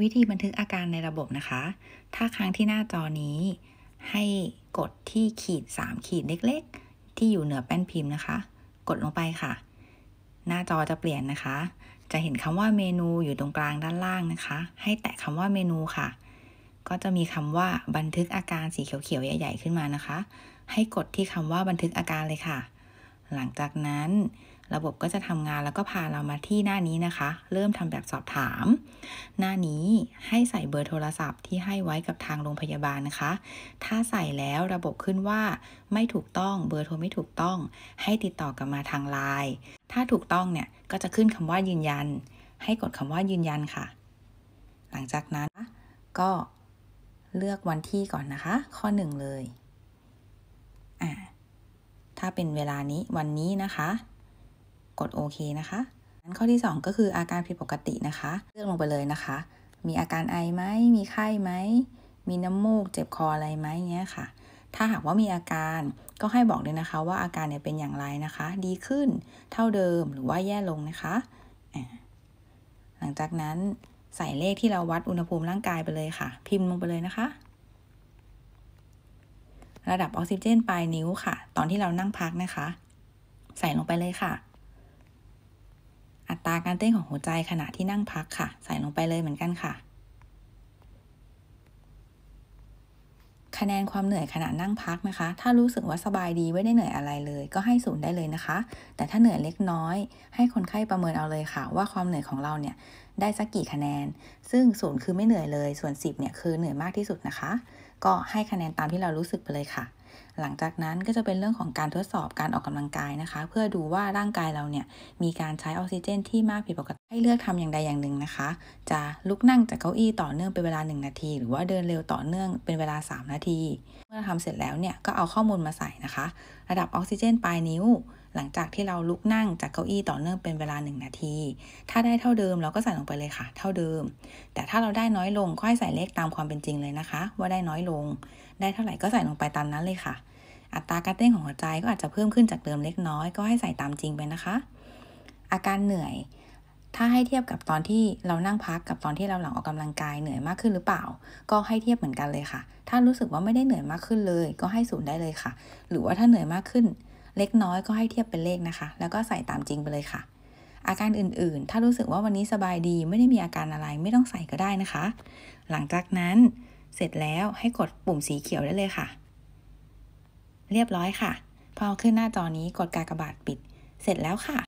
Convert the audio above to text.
วิธีบันทึกอาการในระบบนะคะ ถ้าค้างที่หน้าจอนี้ให้กดที่ขีด3ขีดเล็กๆที่อยู่เหนือแป้นพิมพ์นะคะ กดลงไปค่ะ หน้าจอจะเปลี่ยนนะคะ จะเห็นคำว่าเมนูอยู่ตรงกลางด้านล่างนะคะ ให้แตะคำว่าเมนูค่ะ ก็จะมีคำว่าบันทึกอาการสีเขียวๆใหญ่ๆขึ้นมานะคะ ให้กดที่คำว่าบันทึกอาการเลยค่ะ หลังจากนั้นระบบก็จะทำงานแล้วก็พาเรามาที่หน้านี้นะคะ เริ่มทำแบบสอบถาม หน้านี้ให้ใส่เบอร์โทรศัพท์ที่ให้ไว้กับทางโรงพยาบาลนะคะ ถ้าใส่แล้วระบบขึ้นว่าไม่ถูกต้องเบอร์โทรไม่ถูกต้องให้ติดต่อกลับมาทางไลน์ถ้าถูกต้องเนี่ยก็จะขึ้นคำว่ายืนยัน ให้กดคำว่ายืนยันค่ะ หลังจากนั้นก็เลือกวันที่ก่อนนะคะข้อหนึ่งเลยอ่าถ้าเป็นเวลานี้วันนี้นะคะกดโอเคนะคะ ข้อที่ 2 ก็คืออาการผิดปกตินะคะ เลือกลงไปเลยนะคะ มีอาการไอไหม มีไข้ไหม มีน้ำมูกเจ็บคออะไรไหมเงี้ยค่ะ ถ้าหากว่ามีอาการก็ให้บอกเลยนะคะ ว่าอาการเนี่ยเป็นอย่างไรนะคะ ดีขึ้น เท่าเดิม หรือว่าแย่ลงนะคะ หลังจากนั้นใส่เลขที่เราวัดอุณหภูมิร่างกายไปเลยค่ะ พิมพ์ลงไปเลยนะคะ ระดับออกซิเจนปลายนิ้วค่ะ ตอนที่เรานั่งพักนะคะ ใส่ลงไปเลยค่ะอัตราการเต้นของหัวใจขณะที่นั่งพักค่ะใส่ลงไปเลยเหมือนกันค่ะ คะแนนความเหนื่อยขณะนั่งพักนะคะ ถ้ารู้สึกว่าสบายดีไม่ได้เหนื่อยอะไรเลย ก็ให้ศูนย์ได้เลยนะคะ แต่ถ้าเหนื่อยเล็กน้อย ให้คนไข้ประเมินเอาเลยค่ะ ว่าความเหนื่อยของเราเนี่ยได้สักกี่คะแนน ซึ่งศูนย์คือไม่เหนื่อยเลยส่วน 10เนี่ยคือเหนื่อยมากที่สุดนะคะก็ให้คะแนนตามที่เรารู้สึกไปเลยค่ะ หลังจากนั้นก็จะเป็นเรื่องของการทดสอบการออกกำลังกายนะคะ เพื่อดูว่าร่างกายเราเนี่ยมีการใช้ออกซิเจน ที่มากผิดปกติ ให้เลือกทำอย่างใดอย่างหนึ่งนะคะ จะลุกนั่งจากเก้าอี้ต่อเนื่องเป็นเวลา1 นาที หรือว่าเดินเร็วต่อเนื่องเป็นเวลา 3 นาที เมื่อทำเสร็จแล้วเนี่ยก็เอาข้อมูลมาใส่นะคะ ระดับออกซิเจนปลายนิ้วหลังจากที่เราลุกนั่งจากเก้าอี้ต่อเนื่องเป็นเวลา1 นาที ถ้าได้เท่าเดิมเราก็ใส่ลงไปเลยค่ะ เท่าเดิม แต่ถ้าเราได้น้อยลงค่อยใส่เลขตามความเป็นจริงเลยนะคะ ว่าได้น้อยลง ได้เท่าไหร่ก็ใส่ลงไปตามนั้นเลยค่ะ อัตราการเต้นของหัวใจก็อาจจะเพิ่มขึ้นจากเดิมเล็กน้อยก็ให้ใส่ตามจริงไปนะคะ อาการเหนื่อย ถ้าให้เทียบกับตอนที่เรานั่งพักกับตอนที่เราหลังออกกำลังกาย เหนื่อยมากขึ้นหรือเปล่า ก็ให้เทียบเหมือนกันเลยค่ะ ถ้ารู้สึกว่าไม่ได้เหนื่อยมากขึ้นเลย ก็ให้ศูนย์ได้เลยค่ะ หรือว่าถ้าเหนื่อยมากขึ้นเล็กน้อยก็ให้เทียบเป็นเลขนะคะ แล้วก็ใส่ตามจริงไปเลยค่ะ อาการอื่นๆ ถ้ารู้สึกว่าวันนี้สบายดีไม่ได้มีอาการอะไรไม่ต้องใส่ก็ได้นะคะ หลังจากนั้นเสร็จแล้วให้กดปุ่มสีเขียวได้เลยค่ะ เรียบร้อยค่ะ พอขึ้นหน้าจอนี้กดกากบาดปิด เสร็จแล้วค่ะ